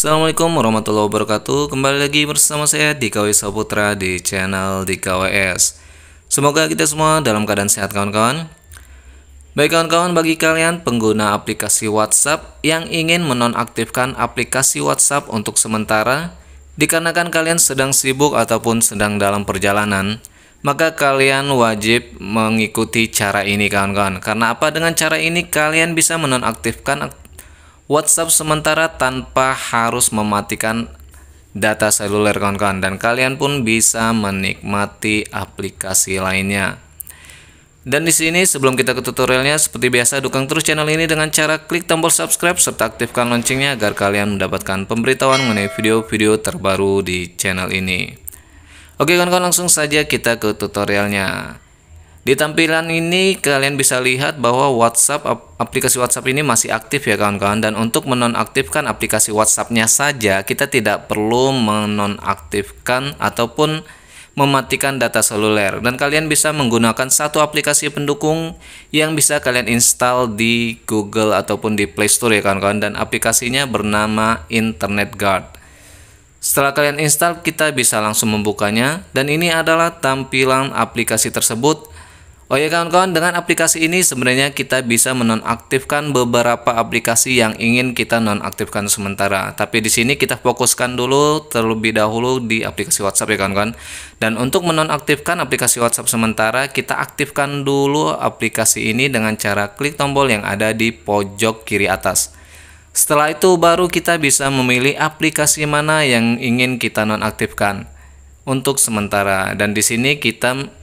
Assalamualaikum warahmatullahi wabarakatuh Kembali lagi bersama saya di Dikawi Saputra di channel DKWS Semoga kita semua dalam keadaan sehat kawan-kawan Baik kawan-kawan bagi kalian pengguna aplikasi WhatsApp Yang ingin menonaktifkan aplikasi WhatsApp untuk sementara Dikarenakan kalian sedang sibuk ataupun sedang dalam perjalanan maka kalian wajib mengikuti cara ini kawan-kawan. Karena apa dengan cara ini kalian bisa menonaktifkan WhatsApp sementara tanpa harus mematikan data seluler kawan-kawan dan kalian pun bisa menikmati aplikasi lainnya. Dan di sini sebelum kita ke tutorialnya seperti biasa dukung terus channel ini dengan cara klik tombol subscribe serta aktifkan loncengnya agar kalian mendapatkan pemberitahuan mengenai video-video terbaru di channel ini. Oke kawan-kawan langsung saja kita ke tutorialnya. Di tampilan ini kalian bisa lihat bahwa WhatsApp aplikasi WhatsApp ini masih aktif ya kawan-kawan dan untuk menonaktifkan aplikasi WhatsAppnya saja kita tidak perlu menonaktifkan ataupun mematikan data seluler dan kalian bisa menggunakan satu aplikasi pendukung yang bisa kalian install di Google ataupun di Play Store ya kawan-kawan dan aplikasinya bernama Internet Guard. Setelah kalian install kita bisa langsung membukanya dan ini adalah tampilan aplikasi tersebut Oh ya kawan-kawan, dengan aplikasi ini sebenarnya kita bisa menonaktifkan beberapa aplikasi yang ingin kita nonaktifkan sementara. Tapi di sini kita fokuskan dulu terlebih dahulu di aplikasi WhatsApp ya kawan-kawan. Dan untuk menonaktifkan aplikasi WhatsApp sementara, kita aktifkan dulu aplikasi ini dengan cara klik tombol yang ada di pojok kiri atas. Setelah itu baru kita bisa memilih aplikasi mana yang ingin kita nonaktifkan untuk sementara. Dan di sini kita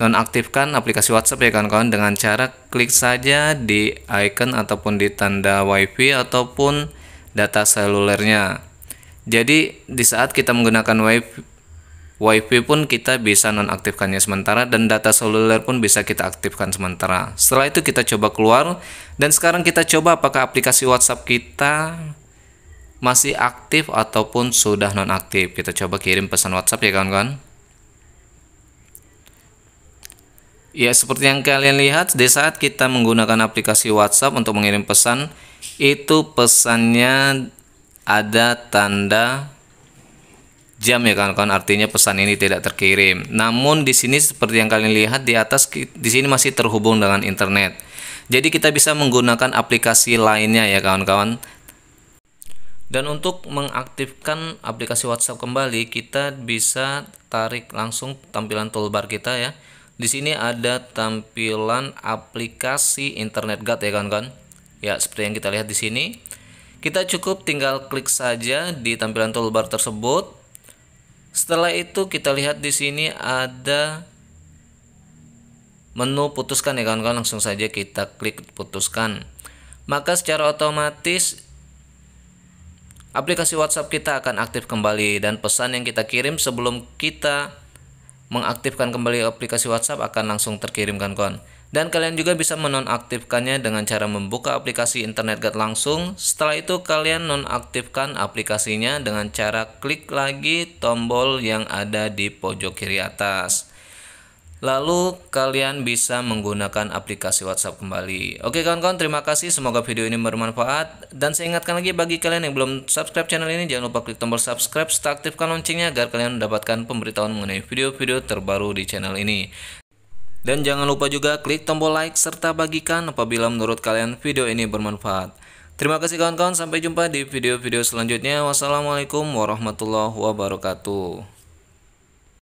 nonaktifkan aplikasi WhatsApp ya kawan-kawan dengan cara klik saja di icon ataupun di tanda WiFi ataupun data selulernya. Jadi di saat kita menggunakan WiFi WiFi pun kita bisa nonaktifkannya sementara dan data seluler pun bisa kita aktifkan sementara. Setelah itu kita coba keluar dan sekarang kita coba apakah aplikasi WhatsApp kita masih aktif ataupun sudah nonaktif. Kita coba kirim pesan WhatsApp ya kawan-kawan. Ya, seperti yang kalian lihat, di saat kita menggunakan aplikasi WhatsApp untuk mengirim pesan, itu pesannya ada tanda jam ya kawan-kawan. Artinya pesan ini tidak terkirim. Namun di sini seperti yang kalian lihat di atas di sini masih terhubung dengan internet. Jadi kita bisa menggunakan aplikasi lainnya ya kawan-kawan. Dan untuk mengaktifkan aplikasi WhatsApp kembali, kita bisa tarik langsung tampilan toolbar kita ya. Di sini ada tampilan aplikasi internet guard ya kawan-kawan. Ya, seperti yang kita lihat di sini. Kita cukup tinggal klik saja di tampilan toolbar tersebut. Setelah itu kita lihat di sini ada menu putuskan ya kawan-kawan langsung saja kita klik putuskan. Maka secara otomatis aplikasi WhatsApp kita akan aktif kembali dan pesan yang kita kirim sebelum kita mengaktifkan kembali aplikasi WhatsApp akan langsung terkirimkan kon. Dan kalian juga bisa menonaktifkannya dengan cara membuka aplikasi internet guide langsung. Setelah itu kalian nonaktifkan aplikasinya dengan cara klik lagi tombol yang ada di pojok kiri atas. Lalu kalian bisa menggunakan aplikasi WhatsApp kembali. Oke kawan-kawan, terima kasih. Semoga video ini bermanfaat. Dan saya ingatkan lagi bagi kalian yang belum subscribe channel ini, jangan lupa klik tombol subscribe serta aktifkan loncengnya agar kalian mendapatkan pemberitahuan mengenai video-video terbaru di channel ini. Dan jangan lupa juga klik tombol like serta bagikan apabila menurut kalian video ini bermanfaat. Terima kasih kawan-kawan, sampai jumpa di video-video selanjutnya. Wassalamualaikum warahmatullahi wabarakatuh.